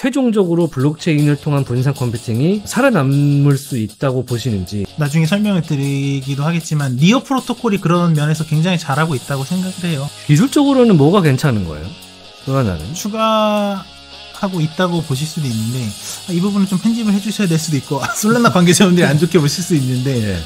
최종적으로 블록체인을 통한 분산 컴퓨팅이 살아남을 수 있다고 보시는지 나중에 설명을 드리기도 하겠지만 니어 프로토콜이 그런 면에서 굉장히 잘하고 있다고 생각을 해요. 기술적으로는 뭐가 괜찮은 거예요? 또 하나는 추가 하고 있다고 보실 수도 있는데 아, 이 부분은 좀 편집을 해주셔야 될 수도 있고 솔라나 관계자분들이 안 좋게 보실 수 있는데 네.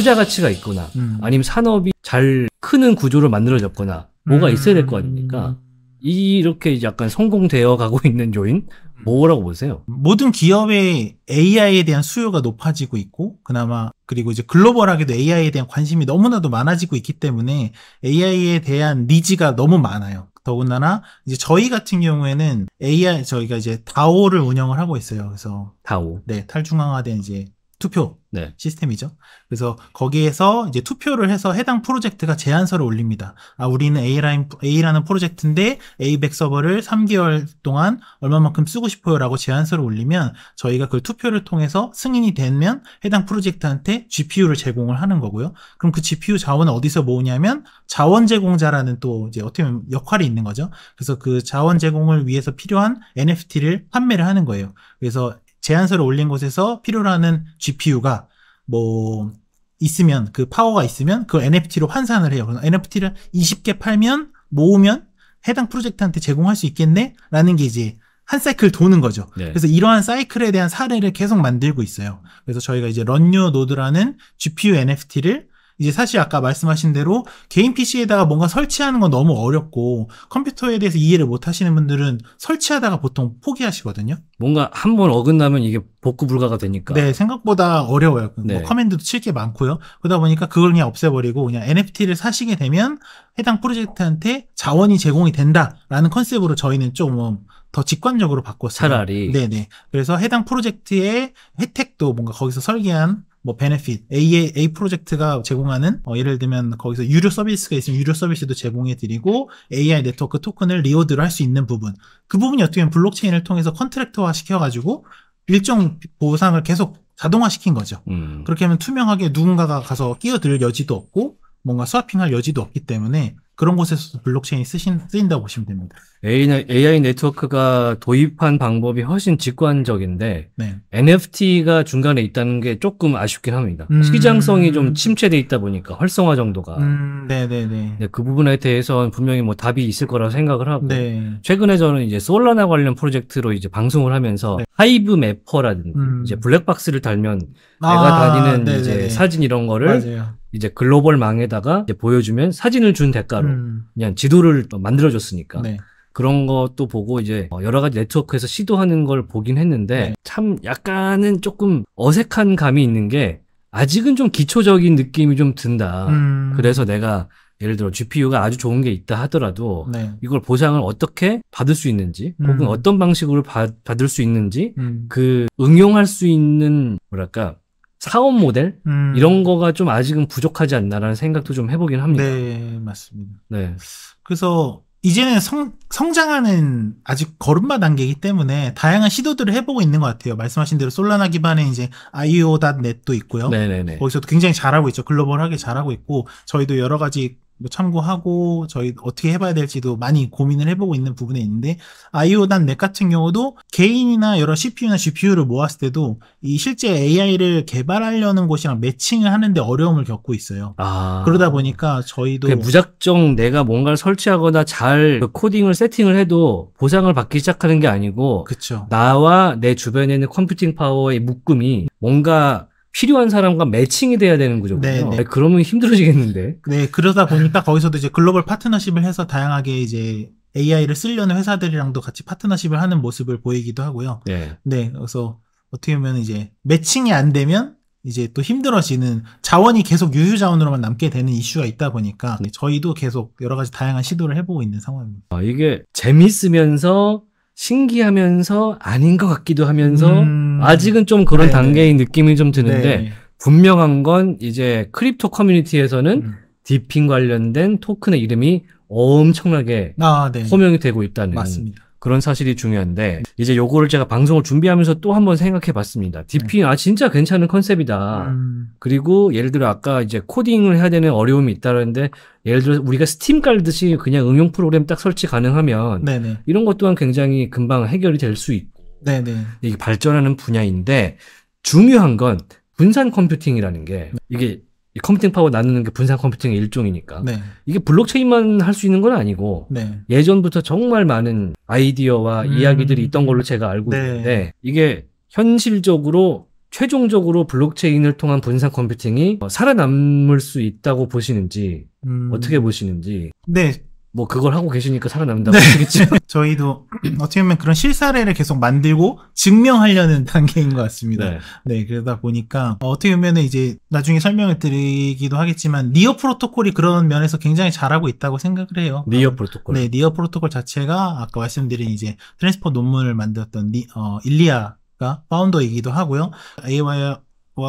투자 가치가 있거나 음. 아니면 산업이 잘 크는 구조를 만들어졌거나 뭐가 음. 있어야 될 거 아닙니까? 이렇게 약간 성공되어 가고 있는 요인 뭐라고 보세요? 모든 기업의 AI에 대한 수요가 높아지고 있고 그나마 그리고 이제 글로벌하게도 AI에 대한 관심이 너무나도 많아지고 있기 때문에 AI에 대한 니즈가 너무 많아요. 더군다나 이제 저희 같은 경우에는 AI 저희가 이제 다오를 운영을 하고 있어요. 그래서 다오 네 탈중앙화된 이제 투표 네. 시스템이죠. 그래서 거기에서 이제 투표를 해서 해당 프로젝트가 제안서를 올립니다. 아, 우리는 A라인, A라는 프로젝트인데 A백 서버를 3개월 동안 얼마만큼 쓰고 싶어요라고 제안서를 올리면 저희가 그 투표를 통해서 승인이 되면 해당 프로젝트한테 GPU를 제공을 하는 거고요. 그럼 그 GPU 자원은 어디서 모으냐면 자원 제공자라는 또 이제 어떻게 보면 역할이 있는 거죠. 그래서 그 자원 제공을 위해서 필요한 NFT를 판매를 하는 거예요. 그래서 제안서를 올린 곳에서 필요로 하는 GPU가 뭐 있으면 그 파워가 있으면 그 NFT로 환산을 해요. 그래서 NFT를 20개 팔면 모으면 해당 프로젝트한테 제공할 수 있겠네라는 게 이제 한 사이클 도는 거죠. 네. 그래서 이러한 사이클에 대한 사례를 계속 만들고 있어요. 그래서 저희가 이제 런유 노드라는 GPU NFT를 이제 사실 아까 말씀하신 대로 개인 PC에다가 뭔가 설치하는 건 너무 어렵고 컴퓨터에 대해서 이해를 못 하시는 분들은 설치하다가 보통 포기하시거든요. 뭔가 한 번 어긋나면 이게 복구 불가가 되니까. 네, 생각보다 어려워요. 그 뭐 네. 뭐 커맨드도 칠 게 많고요. 그러다 보니까 그걸 그냥 없애버리고 그냥 NFT를 사시게 되면 해당 프로젝트한테 자원이 제공이 된다라는 컨셉으로 저희는 좀더 뭐 직관적으로 바꿨어요. 차라리. 네네. 네. 그래서 해당 프로젝트의 혜택도 뭔가 거기서 설계한 뭐 베네핏 A A 프로젝트가 제공하는 어, 예를 들면 거기서 유료 서비스가 있으면 유료 서비스도 제공해드리고 AI 네트워크 토큰을 리워드를할 수 있는 부분 그 부분이 어떻게 보면 블록체인을 통해서 컨트랙터화 시켜가지고 일정 보상을 계속 자동화 시킨 거죠. 음. 그렇게 하면 투명하게 누군가가 가서 끼어들 여지도 없고 뭔가 스와핑할 여지도 없기 때문에 그런 곳에서도 블록체인이 쓰신, 쓰인다고 보시면 됩니다. AI, AI 네트워크가 도입한 방법이 훨씬 직관적인데 네. NFT가 중간에 있다는 게 조금 아쉽긴 합니다. 음... 시장성이 좀 침체돼 있다 보니까 활성화 정도가. 음... 네네네. 네, 네. 네, 그 부분에 대해서는 분명히 뭐 답이 있을 거라고 생각을 하고 네. 최근에 저는 이제 솔라나 관련 프로젝트로 이제 방송을 하면서 네. 하이브 매퍼라든지 음... 이제 블랙박스를 달면 아, 내가 다니는 네네네. 네, 이제 사진 이런 거를 맞아요. 이제 글로벌망에다가 이제 보여주면 사진을 준 대가로 음. 그냥 지도를 만들어줬으니까 네. 그런 것도 보고 이제 어, 여러 가지 네트워크에서 시도하는 걸 보긴 했는데 네. 참 약간은 조금 어색한 감이 있는 게 아직은 좀 기초적인 느낌이 좀 든다. 음. 그래서 내가 예를 들어 GPU가 아주 좋은 게 있다 하더라도 네. 이걸 보상을 어떻게 받을 수 있는지 혹은 음. 어떤 방식으로 받, 받을 수 있는지 음. 그 응용할 수 있는 뭐랄까 사업 모델 음. 이런 거가 좀 아직은 부족하지 않나라는 생각도 좀 해보긴 합니다. 네, 맞습니다. 네. 그래서 이제는 성, 성장하는 아직 걸음마 단계이기 때문에 다양한 시도들을 해보고 있는 것 같아요. 말씀하신 대로 솔라나 기반의 이제 IO.net도 있고요. 네네네. 거기서도 굉장히 잘하고 있죠. 글로벌하게 잘하고 있고 저희도 여러 가지 뭐 참고하고 저희 어떻게 해봐야 될지도 많이 고민을 해보고 있는 부분에 있는데 아이오단 넷 같은 경우도 개인이나 여러 CPU나 GPU를 모았을 때도 이 실제 AI를 개발하려는 곳이랑 매칭을 하는데 어려움을 겪고 있어요. 아... 그러다 보니까 저희도 무작정 내가 뭔가를 설치하거나 잘 그 코딩을 세팅을 해도 보상을 받기 시작하는 게 아니고 그쵸. 나와 내 주변에 있는 컴퓨팅 파워의 묶음이 뭔가 필요한 사람과 매칭이 돼야 되는 구조거든요. 네, 네. 그러면 힘들어지겠는데. 네, 그러다 보니까 거기서도 이제 글로벌 파트너십을 해서 다양하게 이제 AI를 쓰려는 회사들이랑도 같이 파트너십을 하는 모습을 보이기도 하고요. 네. 네. 그래서 어떻게 보면 이제 매칭이 안 되면 이제 또 힘들어지는 자원이 계속 유휴 자원으로만 남게 되는 이슈가 있다 보니까 네. 저희도 계속 여러 가지 다양한 시도를 해보고 있는 상황입니다. 아, 이게 재밌으면서 신기하면서 아닌 것 같기도 하면서 음... 아직은 좀 그런 네네. 단계인 네. 느낌이 좀 드는데 네 분명한 건 이제 크립토 커뮤니티에서는 음. 디핑 관련된 토큰의 이름이 엄청나게 아, 네. 호명이 되고 있다는 맞습니다. 그런 사실이 중요한데 이제 요거를 제가 방송을 준비하면서 또 한 번 생각해 봤습니다. 디 p 네. 아 진짜 괜찮은 컨셉이다. 음. 그리고 예를 들어 아까 이제 코딩을 해야 되는 어려움이 있다는데 예를 들어 우리가 스팀 깔듯이 그냥 응용 프로그램 딱 설치 가능하면 네네. 이런 것 또한 굉장히 금방 해결이 될 수 있고 네네. 이게 발전하는 분야인데 중요한 건 분산 컴퓨팅이라는 게 네. 이게 컴퓨팅 파워 나누는 게 분산 컴퓨팅의 일종이니까 네. 이게 블록체인만 할 수 있는 건 아니고 네. 예전부터 정말 많은 아이디어와 음. 이야기들이 있던 걸로 제가 알고 네. 있는데 이게 현실적으로 최종적으로 블록체인을 통한 분산 컴퓨팅이 살아남을 수 있다고 보시는지 음. 어떻게 보시는지 네뭐 그걸 하고 계시니까 살아남는다고 네. 하시겠죠. 저희도 어떻게 보면 그런 실사례를 계속 만들고 증명하려는 단계인 것 같습니다. 네. 네 그러다 보니까 어떻게 보면 이제 나중에 설명을 드리기도 하겠지만 니어 프로토콜이 그런 면에서 굉장히 잘하고 있다고 생각을 해요. 니어 그러니까 프로토콜. 네, 니어 프로토콜 자체가 아까 말씀드린 이제 트랜스포 논문을 만들었던 니, 어, 일리아가 파운더이기도 하고요. AI와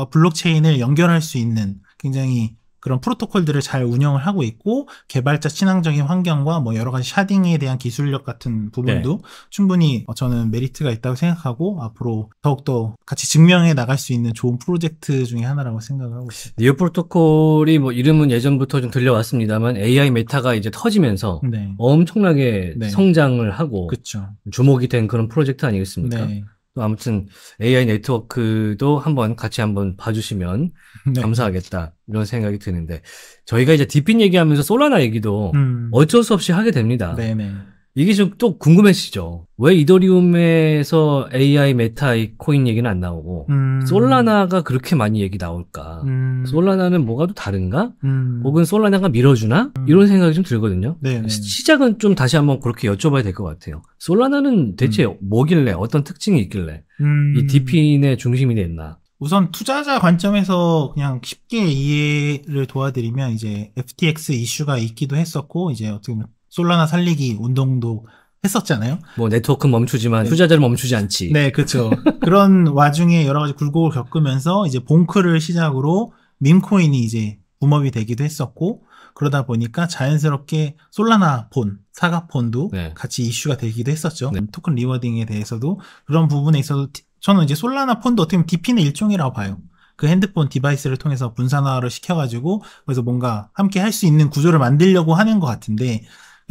블록체인을 연결할 수 있는 굉장히 그런 프로토콜들을 잘 운영을 하고 있고 개발자 친화적인 환경과 뭐 여러 가지 샤딩에 대한 기술력 같은 부분도 네. 충분히 어, 저는 메리트가 있다고 생각하고 앞으로 더욱더 같이 증명해 나갈 수 있는 좋은 프로젝트 중에 하나라고 생각을 하고 있습니다. 니오 프로토콜이 뭐 이름은 예전부터 좀 들려왔습니다만 AI 메타가 이제 터지면서 네. 엄청나게 네. 성장을 하고 그쵸. 주목이 된 그런 프로젝트 아니겠습니까? 네. 또 아무튼 AI 네트워크도 한번 같이 한번 봐주시면 네. 감사하겠다 이런 생각이 드는데 저희가 이제 디핀 얘기하면서 솔라나 얘기도 음. 어쩔 수 없이 하게 됩니다. 네네. 이게 좀 또 궁금해지죠. 왜 이더리움에서 AI 메타 이 코인 얘기는 안 나오고 음. 솔라나가 그렇게 많이 얘기 나올까? 음. 솔라나는 뭐가 또 다른가? 음. 혹은 솔라나가 밀어주나? 음. 이런 생각이 좀 들거든요. 네네. 네. 시작은 좀 다시 한번 그렇게 여쭤봐야 될 것 같아요. 솔라나는 대체 음. 뭐길래 어떤 특징이 있길래 음. 이 디핀의 중심이 됐나? 우선 투자자 관점에서 그냥 쉽게 이해를 도와드리면 이제 FTX 이슈가 있기도 했었고 이제 어떻게 보면 솔라나 살리기 운동도 했었잖아요. 뭐 네트워크 멈추지만 투자자를 네. 멈추지 않지. 네, 그렇죠. 그런 와중에 여러 가지 굴곡을 겪으면서 이제 봉크를 시작으로 민코인이 이제 붐업이 되기도 했었고 그러다 보니까 자연스럽게 솔라나 폰, 사각 폰도 네. 같이 이슈가 되기도 했었죠. 네. 토큰 리워딩에 대해서도 그런 부분에 있어서 저는 이제 솔라나 폰도 어떻게 보면 DP는 일종이라고 봐요. 그 핸드폰 디바이스를 통해서 분산화를 시켜가지고 그래서 뭔가 함께 할 수 있는 구조를 만들려고 하는 것 같은데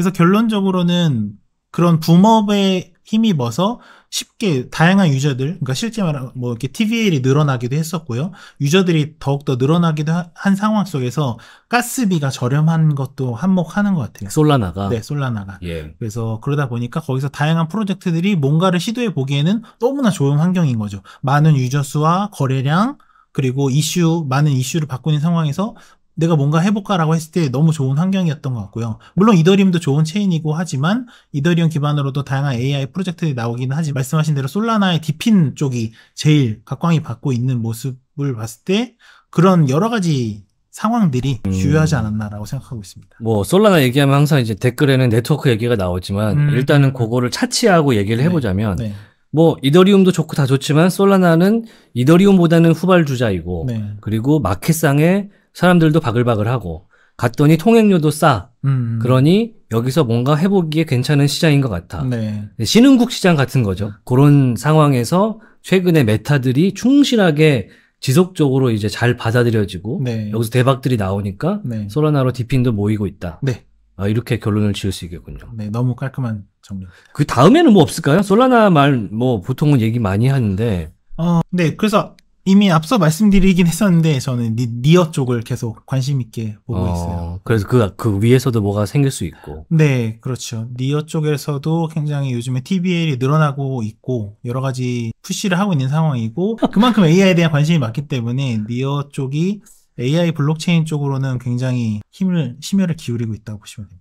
그래서 결론적으로는 그런 붐업에 힘입어서 쉽게 다양한 유저들, 그러니까 실제 말하면 뭐 이렇게 TVL이 늘어나기도 했었고요. 유저들이 더욱더 늘어나기도 한 상황 속에서 가스비가 저렴한 것도 한몫하는 것 같아요. 솔라나가? 네, 솔라나가. 예. 그래서 그러다 보니까 거기서 다양한 프로젝트들이 뭔가를 시도해 보기에는 너무나 좋은 환경인 거죠. 많은 유저 수와 거래량, 그리고 이슈, 많은 이슈를 바꾸는 상황에서 내가 뭔가 해볼까라고 했을 때 너무 좋은 환경이었던 것 같고요. 물론 이더리움도 좋은 체인이고 하지만 이더리움 기반으로도 다양한 AI 프로젝트들이 나오기는 하지 말씀하신 대로 솔라나의 디핀 쪽이 제일 각광이 받고 있는 모습을 봤을 때 그런 여러 가지 상황들이 음. 주요하지 않았나라고 생각하고 있습니다. 뭐 솔라나 얘기하면 항상 이제 댓글에는 네트워크 얘기가 나오지만 음. 일단은 그거를 차치하고 얘기를 네. 해보자면 네. 네. 뭐 이더리움도 좋고 다 좋지만 솔라나는 이더리움보다는 후발주자이고 네. 그리고 마켓상에 사람들도 바글바글하고 갔더니 통행료도 싸. 음. 음. 그러니 여기서 뭔가 해보기에 괜찮은 시장인 것 같아. 네. 네. 신흥국 시장 같은 거죠. 그런 상황에서 최근에 메타들이 충실하게 지속적으로 이제 잘 받아들여지고 네. 여기서 대박들이 나오니까 네. 소라나로 디핀도 모이고 있다. 네. 아, 이렇게 결론을 지을 수 있겠군요. 네, 너무 깔끔한 정리. 그 다음에는 뭐 없을까요? 솔라나 말 뭐 보통은 얘기 많이 하는데. 어, 네. 그래서 이미 앞서 말씀드리긴 했었는데 저는 니, 어 쪽을 계속 관심 있게 보고 어, 있어요. 그래서 그, 그 위에서도 뭐가 생길 수 있고. 네, 그렇죠. 니어 쪽에서도 굉장히 요즘에 TBL이 늘어나고 있고 여러 가지 푸시를 하고 있는 상황이고 그만큼 AI에 대한 관심이 많기 때문에 니어 쪽이 AI 블록체인 쪽으로는 굉장히 힘을 심혈을 기울이고 있다고 보시면 됩니다.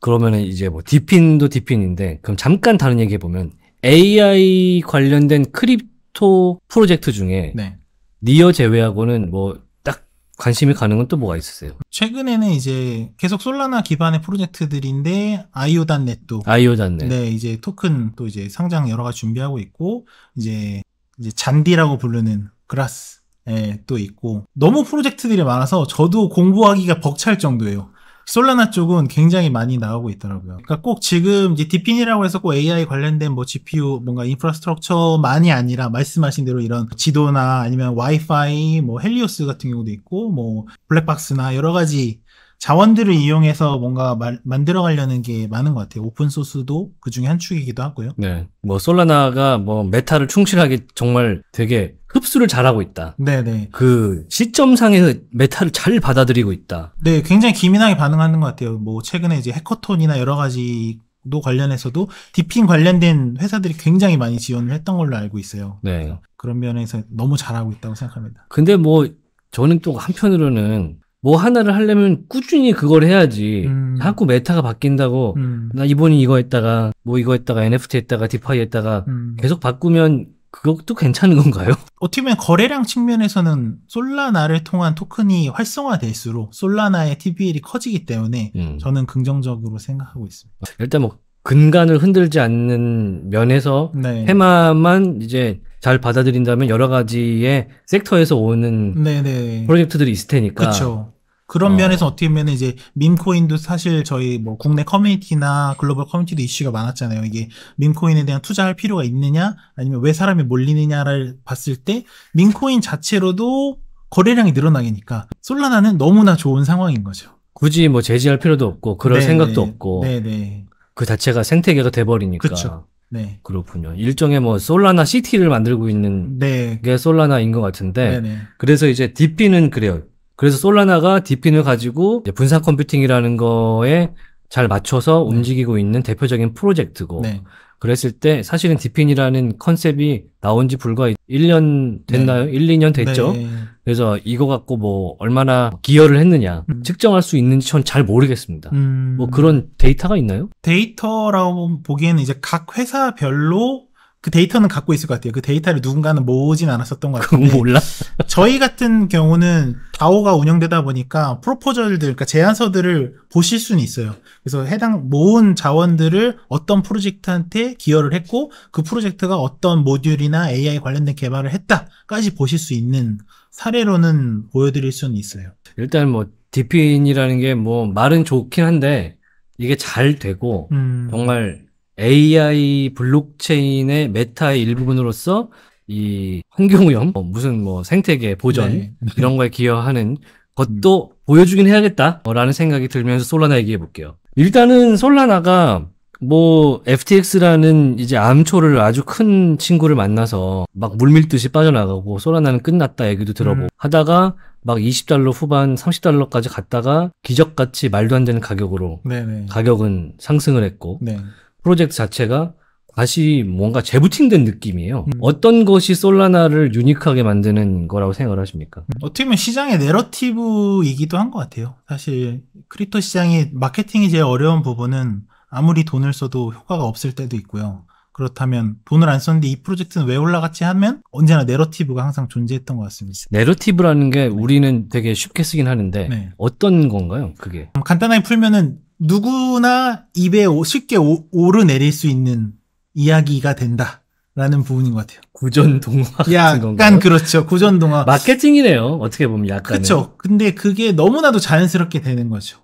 그러면은 이제 뭐 디핀도 디핀인데 그럼 잠깐 다른 얘기 해보면 AI 관련된 크립 크립토 프로젝트 중에 네. 니어 제외하고는 뭐 딱 관심이 가는 건 또 뭐가 있으세요? 최근에는 이제 계속 솔라나 기반의 프로젝트들인데 아이오닷 넷도 아이오닷 넷. 네, 이제 토큰 또 이제 상장 여러 가지 준비하고 있고 이제 이제 잔디라고 부르는 그라스 예, 또 있고 너무 프로젝트들이 많아서 저도 공부하기가 벅찰 정도예요. 솔라나 쪽은 굉장히 많이 나오고 있더라고요. 그러니까 꼭 지금 이제 디핀이라고 해서 꼭 AI 관련된 뭐 GPU 뭔가 인프라스트럭처만이 아니라 말씀하신 대로 이런 지도나 아니면 와이파이, 뭐 헬리오스 같은 경우도 있고 뭐 블랙박스나 여러 가지 자원들을 이용해서 뭔가 마, 만들어가려는 게 많은 것 같아요. 오픈 소스도 그 중에 한 축이기도 하고요. 네, 뭐 솔라나가 뭐 메타를 충실하게 정말 되게 흡수를 잘하고 있다. 네네. 그 시점상에서 메타를 잘 받아들이고 있다. 네, 굉장히 기민하게 반응하는 것 같아요. 뭐 최근에 이제 해커톤이나 여러 가지 도 관련해서도 디핀 관련된 회사들이 굉장히 많이 지원을 했던 걸로 알고 있어요. 네. 그런 면에서 너무 잘하고 있다고 생각합니다. 근데 뭐 저는 또 한편으로는 뭐 하나를 하려면 꾸준히 그걸 해야지. 음. 자꾸 메타가 바뀐다고 음. 나이번에 이거 했다가 뭐 이거 했다가 NFT 했다가 디파이 했다가 음. 계속 바꾸면 그것도 괜찮은 건가요? 어떻게 보면 거래량 측면에서는 솔라나를 통한 토큰이 활성화될수록 솔라나의 TVL이 커지기 때문에 음. 저는 긍정적으로 생각하고 있습니다. 일단 뭐 근간을 흔들지 않는 면에서 네. 해마만 이제 잘 받아들인다면 여러 가지의 섹터에서 오는 네네. 네. 프로젝트들이 있을 테니까 그쵸. 그런 어. 면에서 어떻게 보면 이제 민코인도 사실 저희 뭐 국내 커뮤니티나 글로벌 커뮤니티도 이슈가 많았잖아요. 이게 민코인에 대한 투자할 필요가 있느냐 아니면 왜 사람이 몰리느냐를 봤을 때 민코인 자체로도 거래량이 늘어나니까 솔라나는 너무나 좋은 상황인 거죠. 굳이 뭐 제지할 필요도 없고 그럴 네네. 생각도 네. 없고 네네. 네. 그 자체가 생태계가 돼버리니까 그쵸. 네. 그렇군요. 일종의 뭐 솔라나 시티를 만들고 있는 네. 게 솔라나인 것 같은데 네네. 네. 그래서 이제 디피는 그래요. 그래서 솔라나가 디핀을 가지고 분산 컴퓨팅이라는 거에 잘 맞춰서 네. 움직이고 있는 대표적인 프로젝트고 네. 그랬을 때 사실은 디핀이라는 컨셉이 나온 지 불과 1년 됐나요? 네. 1, 2년 됐죠. 네. 그래서 이거 갖고 뭐 얼마나 기여를 했느냐 음. 측정할 수 있는지 전 잘 모르겠습니다. 음. 뭐 그런 데이터가 있나요? 데이터라고 보기에는 이제 각 회사별로 그 데이터는 갖고 있을 것 같아요. 그 데이터를 누군가는 모으진 않았었던 것 같아요. 몰라. 저희 같은 경우는 다오가 운영되다 보니까 프로포절들, 그러니까 제안서들을 보실 수는 있어요. 그래서 해당 모은 자원들을 어떤 프로젝트한테 기여를 했고 그 프로젝트가 어떤 모듈이나 AI 관련된 개발을 했다까지 보실 수 있는 사례로는 보여드릴 수는 있어요. 일단 뭐 디핀이라는 게 뭐 말은 좋긴 한데 이게 잘 되고 음... 정말 AI 블록체인의 메타의 일부분으로서 이 환경오염, 뭐 무슨 뭐 생태계 보전 네. 이런 거에 기여하는 음. 것도 음. 보여주긴 해야겠다라는 생각이 들면서 솔라나 얘기해 볼게요. 일단은 솔라나가 뭐 FTX라는 이제 암초를 아주 큰 친구를 만나서 막 물밀듯이 빠져나가고 솔라나는 끝났다 얘기도 들어보고 음. 하다가 막 20달러 후반 30달러까지 갔다가 기적같이 말도 안 되는 가격으로 네네. 가격은 상승을 했고 네. 프로젝트 자체가 다시 뭔가 재부팅된 느낌이에요. 음. 어떤 것이 솔라나를 유니크하게 만드는 거라고 생각을 하십니까? 음. 어떻게 보면 시장의 내러티브이기도 한 것 같아요. 사실 크립토 시장이 마케팅이 제일 어려운 부분은 아무리 돈을 써도 효과가 없을 때도 있고요. 그렇다면 돈을 안 썼는데 이 프로젝트는 왜 올라갔지 하면 언제나 내러티브가 항상 존재했던 것 같습니다. 내러티브라는 게 우리는 되게 쉽게 쓰긴 하는데 네. 어떤 건가요? 그게 음, 간단하게 풀면은 누구나 입에 쉽게 오르내릴 수 있는 이야기가 된다. 라는 부분인 것 같아요. 구전 동화 약간 건가요? 그렇죠. 구전 동화 마케팅이네요. 어떻게 보면 약간 그렇죠. 근데 그게 너무나도 자연스럽게 되는 거죠.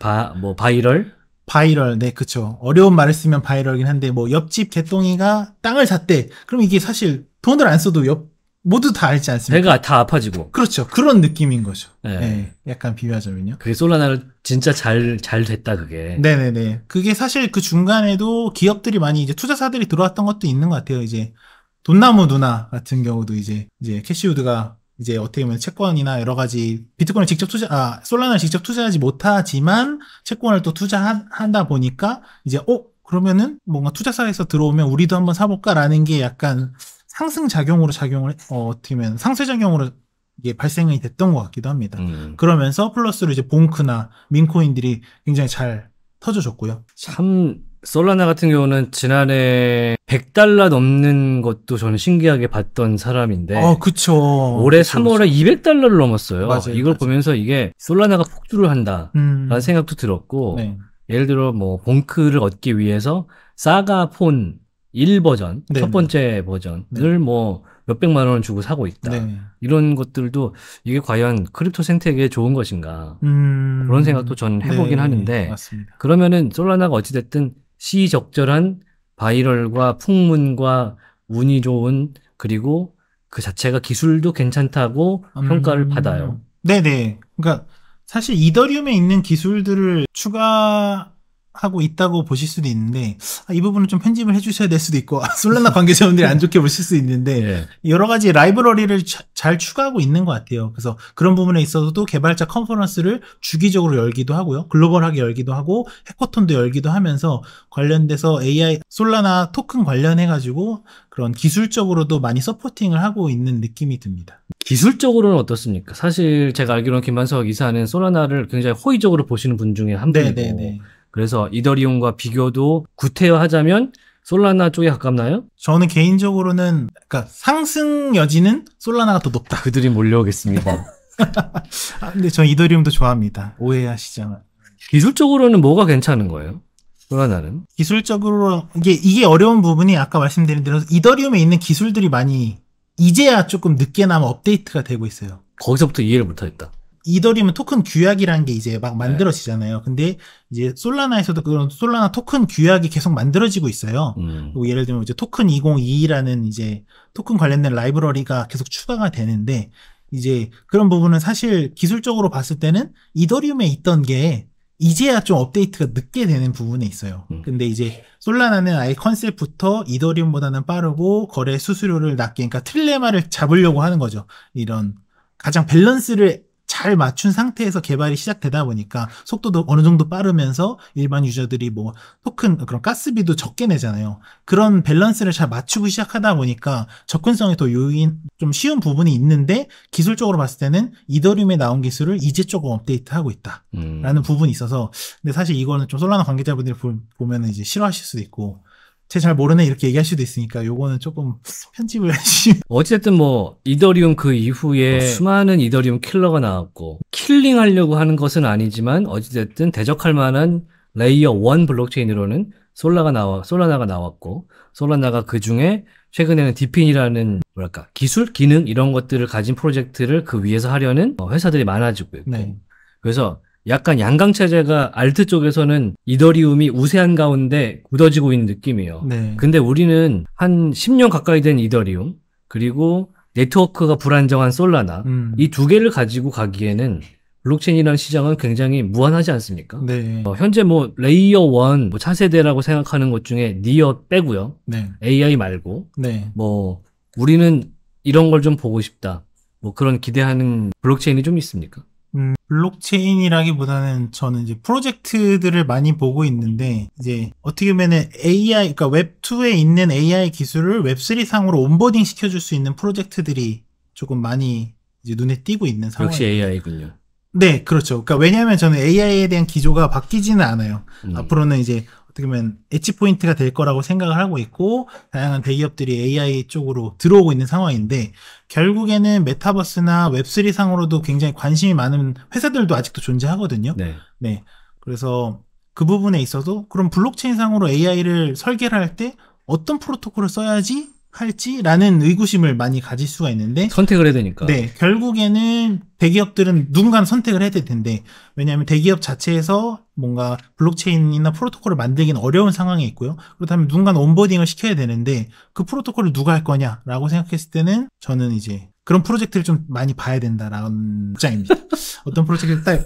바뭐 바이럴? 바이럴, 네, 그쵸. 어려운 말을 쓰면 바이럴긴 이 한데, 뭐, 옆집 개똥이가 땅을 샀대. 그럼 이게 사실 돈을 안 써도 옆, 모두 다 알지 않습니까? 배가 다 아파지고. 그렇죠. 그런 느낌인 거죠. 네. 네. 약간 비유하자면요. 그게 솔라나를 진짜 잘, 잘 됐다, 그게. 네네네. 그게 사실 그 중간에도 기업들이 많이 이제 투자사들이 들어왔던 것도 있는 것 같아요. 이제 돈나무 누나 같은 경우도 이제, 이제 캐시우드가 이제 어떻게 보면 채권이나 여러 가지 비트코인을 직접 투자, 아, 솔라나를 직접 투자하지 못하지만 채권을 또 투자한다 보니까 이제, 어? 그러면은 뭔가 투자사에서 들어오면 우리도 한번 사볼까라는 게 약간 상승 작용으로 작용을 어, 어떻게 보면 상쇄 작용으로 이게 발생이 됐던 것 같기도 합니다. 음. 그러면서 플러스로 이제 봉크나 민코인들이 굉장히 잘 터져줬고요. 참 솔라나 같은 경우는 지난해 100달러 넘는 것도 저는 신기하게 봤던 사람인데. 아, 그쵸. 올해 그쵸, 3월에 그쵸. 200달러를 넘었어요. 맞아요, 이걸 맞아요. 보면서 이게 솔라나가 폭주를 한다라는 음. 생각도 들었고, 네. 예를 들어 뭐 봉크를 얻기 위해서 사가폰 1버전, 네첫 번째 버전을 네뭐 몇백만 원을 주고 사고 있다. 네 이런 것들도 이게 과연 크립토 생태계에 좋은 것인가. 음... 그런 생각도 전 해보긴 네, 하는데. 맞습니다. 그러면은 솔라나가 어찌됐든 시적절한 바이럴과 풍문과 운이 좋은 그리고 그 자체가 기술도 괜찮다고 음... 평가를 받아요. 네네. 그러니까 사실 이더리움에 있는 기술들을 추가 하고 있다고 보실 수도 있는데 아, 이 부분은 좀 편집을 해주셔야 될 수도 있고 아, 솔라나 관계자분들이 안 좋게 보실 수 있는데 네. 여러 가지 라이브러리를 자, 잘 추가하고 있는 것 같아요. 그래서 그런 부분에 있어서도 개발자 컨퍼런스를 주기적으로 열기도 하고요, 글로벌하게 열기도 하고 해커톤도 열기도 하면서 관련돼서 AI 솔라나 토큰 관련해 가지고 그런 기술적으로도 많이 서포팅을 하고 있는 느낌이 듭니다. 기술적으로는 어떻습니까? 사실 제가 알기로는 김만석 이사는 솔라나를 굉장히 호의적으로 보시는 분 중에 한 분이고. 네네네. 네, 네. 그래서 이더리움과 비교도 구태여하자면 솔라나 쪽에 가깝나요? 저는 개인적으로는 그러니까 상승 여지는 솔라나가 더 높다. 그들이 몰려오겠습니다. 아, 근데 전 이더리움도 좋아합니다. 오해하시지만. 기술적으로는 뭐가 괜찮은 거예요? 솔라나는? 기술적으로 이게 이게 어려운 부분이 아까 말씀드린 대로 이더리움에 있는 기술들이 많이 이제야 조금 늦게나마 업데이트가 되고 있어요. 거기서부터 이해를 못하겠다. 이더리움 은 토큰 규약이라는 게 이제 막 네. 만들어지잖아요. 근데 이제 솔라나에서도 그런 솔라나 토큰 규약이 계속 만들어지고 있어요. 음. 그리고 뭐 예를 들면 이제 토큰 2022라는 이제 토큰 관련된 라이브러리가 계속 추가가 되는데 이제 그런 부분은 사실 기술적으로 봤을 때는 이더리움에 있던 게 이제야 좀 업데이트가 늦게 되는 부분에 있어요. 음. 근데 이제 솔라나는 아예 컨셉부터 이더리움보다는 빠르고 거래 수수료를 낮게, 그러니까 틀레마를 잡으려고 하는 거죠. 이런 가장 밸런스를 잘 맞춘 상태에서 개발이 시작되다 보니까 속도도 어느 정도 빠르면서 일반 유저들이 뭐 토큰 그런 가스비도 적게 내잖아요. 그런 밸런스를 잘 맞추고 시작하다 보니까 접근성이 더 요인 좀 쉬운 부분이 있는데 기술적으로 봤을 때는 이더리움에 나온 기술을 이제 조금 업데이트하고 있다라는 음. 부분이 있어서 근데 사실 이거는 좀 솔라나 관계자분들이 보면 이제 싫어하실 수도 있고 제잘 모르네 이렇게 얘기할 수도 있으니까 요거는 조금 편집을 하시면 어쨌든 뭐 이더리움 그 이후에 네. 수많은 이더리움 킬러가 나왔고 킬링하려고 하는 것은 아니지만 어찌됐든 대적할 만한 레이어 1 블록체인으로는 솔라가 나와 솔라나가 나왔고 솔라나가 그 중에 최근에는 디핀이라는 뭐랄까 기술 기능 이런 것들을 가진 프로젝트를 그 위에서 하려는 어, 회사들이 많아지고 있고 네. 그래서 약간 양강체제가 알트 쪽에서는 이더리움이 우세한 가운데 굳어지고 있는 느낌이에요. 네. 근데 우리는 한 10년 가까이 된 이더리움, 그리고 네트워크가 불안정한 솔라나, 음. 이두 개를 가지고 가기에는 블록체인이라는 시장은 굉장히 무한하지 않습니까? 네. 어, 현재 뭐 레이어 1, 뭐 차세대라고 생각하는 것 중에 니어 빼고요. 네. AI 말고. 네. 뭐 우리는 이런 걸 좀 보고 싶다. 뭐 그런 기대하는 블록체인이 좀 있습니까? 블록체인이라기보다는 저는 이제 프로젝트들을 많이 보고 있는데 이제 어떻게 보면은 AI 그러니까 웹2에 있는 AI 기술을 웹3 상으로 온보딩 시켜줄 수 있는 프로젝트들이 조금 많이 이제 눈에 띄고 있는 상황. 역시 AI군요. 네, 그렇죠. 그러니까 왜냐하 저는 AI에 대한 기조가 바뀌지는 않아요. 음. 앞으로는 이제 어떻게 보면 엣지 포인트가 될 거라고 생각을 하고 있고 다양한 대기업들이 AI 쪽으로 들어오고 있는 상황인데 결국에는 메타버스나 웹3 상으로도 굉장히 관심이 많은 회사들도 아직도 존재하거든요. 네. 네. 그래서 그 부분에 있어서 그럼 블록체인 상으로 AI를 설계를 할 때 어떤 프로토콜을 써야지 할지라는 의구심을 많이 가질 수가 있는데 선택을 해야 되니까. 네, 결국에는 대기업들은 누군가는 선택을 해야 될 텐데 왜냐하면 대기업 자체에서 뭔가 블록체인이나 프로토콜을 만들기는 어려운 상황에 있고요. 그렇다면 누군가는 온보딩을 시켜야 되는데 그 프로토콜을 누가 할 거냐라고 생각했을 때는 저는 이제 그런 프로젝트를 좀 많이 봐야 된다라는 입장입니다. 어떤 프로젝트를 딱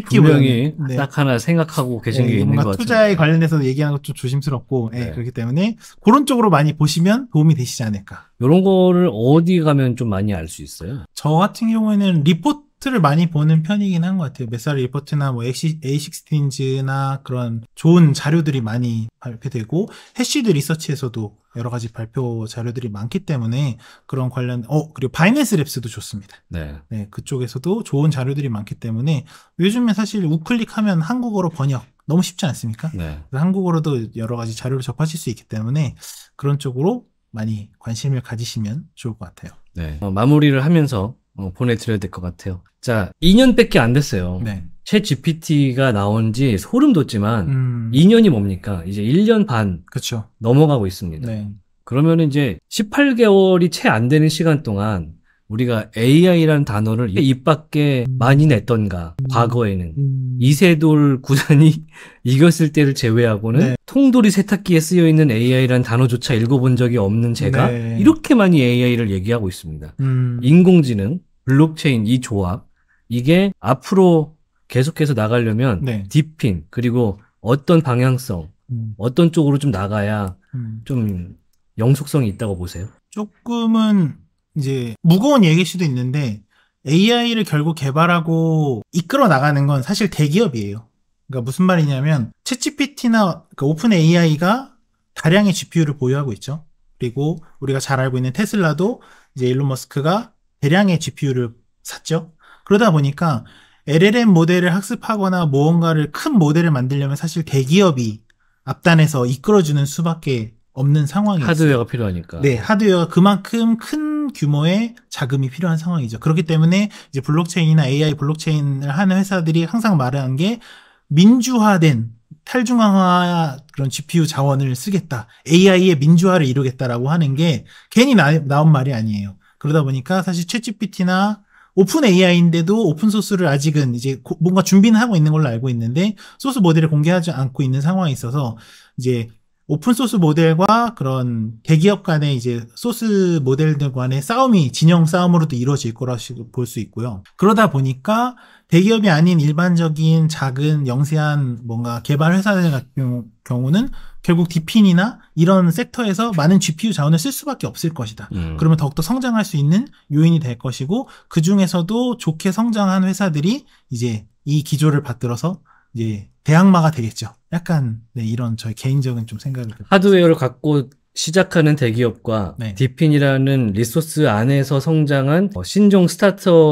분명히 네. 딱 하나 생각하고 계신 네, 게 있는 것 같아요. 투자에 관련해서 얘기하는 것 좀 조심스럽고 예, 네. 그렇기 때문에 그런 쪽으로 많이 보시면 도움이 되시지 않을까. 이런 거를 어디 가면 좀 많이 알 수 있어요? 저 같은 경우에는 리포트 리포트를 많이 보는 편이긴 한 것 같아요. 메사 리포트나 리뭐 A16인즈나 그런 좋은 자료들이 많이 발표되고 해시드 리서치에서도 여러 가지 발표 자료들이 많기 때문에 그런 관련 어 그리고 바이낸스 랩스도 좋습니다. 네. 네 그쪽에서도 좋은 자료들이 많기 때문에 요즘에 사실 우클릭하면 한국어로 번역 너무 쉽지 않습니까? 네. 한국어로도 여러 가지 자료를 접하실 수 있기 때문에 그런 쪽으로 많이 관심을 가지시면 좋을 것 같아요. 네. 어, 마무리를 하면서 어, 보내드려야 될 것 같아요. 자, 2년밖에 안 됐어요. 네. 채 GPT가 나온 지 소름 돋지만 음. 2년이 뭡니까? 이제 1년 반 그쵸. 넘어가고 있습니다. 네. 그러면 이제 18개월이 채 안 되는 시간 동안 우리가 AI라는 단어를 입 밖에 음. 많이 냈던가 음. 과거에는 음. 이세돌 구단이 이겼을 때를 제외하고는 네. 통돌이 세탁기에 쓰여 있는 AI라는 단어조차 읽어본 적이 없는 제가 네. 이렇게 많이 AI를 얘기하고 있습니다. 음. 인공지능 블록체인 이 조합 이게 앞으로 계속해서 나가려면 네. 디핑 그리고 어떤 방향성 음. 어떤 쪽으로 좀 나가야 음. 좀 영속성이 있다고 보세요? 조금은 이제 무거운 얘기일 수도 있는데 AI를 결국 개발하고 이끌어 나가는 건 사실 대기업이에요. 그러니까 무슨 말이냐면 챗GPT나 그러니까 오픈 AI가 다량의 GPU를 보유하고 있죠. 그리고 우리가 잘 알고 있는 테슬라도 이제 일론 머스크가 대량의 GPU를 샀죠. 그러다 보니까 LLM 모델을 학습하거나 무언가를 큰 모델을 만들려면 사실 대기업이 앞단에서 이끌어주는 수밖에 없는 상황이에요. 하드웨어가 필요하니까. 네, 하드웨어가 그만큼 큰 규모의 자금이 필요한 상황이죠. 그렇기 때문에 이제 블록체인이나 AI 블록체인을 하는 회사들이 항상 말하는 게 민주화된 탈중앙화 그런 GPU 자원을 쓰겠다. AI의 민주화를 이루겠다라고 하는 게 괜히 나, 나온 말이 아니에요. 그러다 보니까 사실 챗 g 피티나 오픈 AI인데도 오픈 소스를 아직은 이제 고, 뭔가 준비는 하고 있는 걸로 알고 있는데 소스 모델을 공개하지 않고 있는 상황에 있어서 이제 오픈 소스 모델과 그런 대기업 간의 이제 소스 모델들 간의 싸움이 진영 싸움으로도 이루어질 거라고 볼 수 있고요. 그러다 보니까 대기업이 아닌 일반적인 작은 영세한 뭔가 개발 회사들 같은 경우는 결국 디핀이나 이런 섹터에서 많은 GPU 자원을 쓸 수밖에 없을 것이다. 음. 그러면 더욱더 성장할 수 있는 요인이 될 것이고 그 중에서도 좋게 성장한 회사들이 이제 이 기조를 받들어서 이제 대항마가 되겠죠. 약간 네, 이런 저의 개인적인 좀 생각을 하드웨어를 갖고 시작하는 대기업과 네. 디핀이라는 리소스 안에서 성장한 어, 신종 스타트업이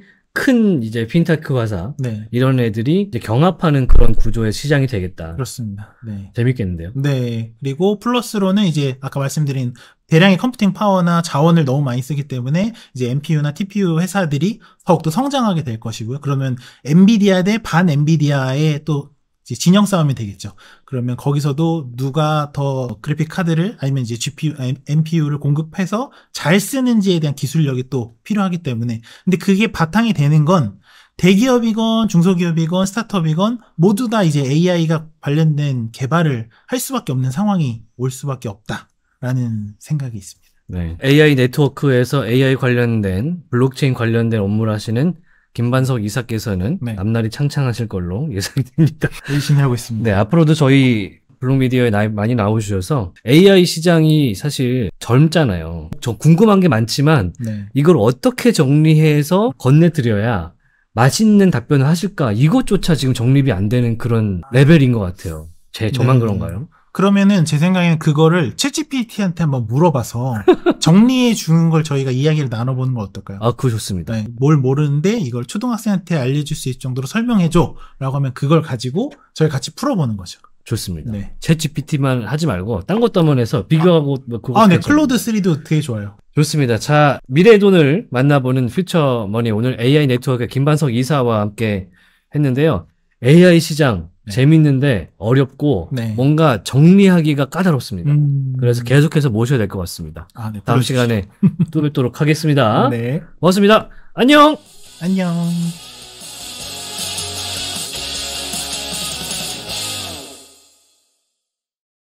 네. 큰 이제 핀테크 회사 네. 이런 애들이 경합하는 그런 구조의 시장이 되겠다. 그렇습니다. 네. 재밌겠는데요. 네. 그리고 플러스로는 이제 아까 말씀드린 대량의 컴퓨팅 파워나 자원을 너무 많이 쓰기 때문에 이제 NPU나 TPU 회사들이 더욱더 성장하게 될 것이고요. 그러면 엔비디아 대 반 엔비디아의 또 진영 싸움이 되겠죠. 그러면 거기서도 누가 더 그래픽 카드를 아니면 이제 GPU, NPU를 공급해서 잘 쓰는지에 대한 기술력이 또 필요하기 때문에 근데 그게 바탕이 되는 건 대기업이건 중소기업이건 스타트업이건 모두 다 이제 AI가 관련된 개발을 할 수밖에 없는 상황이 올 수밖에 없다라는 생각이 있습니다. 네. AI 네트워크에서 AI 관련된 블록체인 관련된 업무를 하시는 김반석 이사께서는 네. 앞날이 창창하실 걸로 예상됩니다. 열심히 하고 있습니다. 네, 앞으로도 저희 블록미디어에 나, 많이 나오셔서 AI 시장이 사실 젊잖아요. 저 궁금한 게 많지만 네. 이걸 어떻게 정리해서 건네드려야 맛있는 답변을 하실까 이것조차 지금 정립이 안 되는 그런 레벨인 것 같아요. 제 저만 네, 그런가요? 그러면은 제 생각에는 그거를 챗GPT한테 한번 물어봐서 정리해 주는 걸 저희가 이야기를 나눠보는 건 어떨까요? 아, 그거 좋습니다. 네, 뭘 모르는데 이걸 초등학생한테 알려줄 수 있을 정도로 설명해 줘라고 하면 그걸 가지고 저희 같이 풀어보는 거죠. 좋습니다. 네. 챗GPT만 하지 말고 딴 것도 한번 해서 비교하고 아, 뭐 그거 아, 네. 클로드 3도 되게 좋아요. 좋습니다. 자, 미래의 돈을 만나보는 퓨처머니 오늘 AI 네트워크의 김반석 이사와 함께 했는데요. AI 시장 네. 재밌는데 어렵고 네. 뭔가 정리하기가 까다롭습니다. 음... 그래서 계속해서 모셔야 될 것 같습니다. 아, 네, 다음 시간에 또 뵙도록 하겠습니다. 네. 고맙습니다. 안녕. 안녕.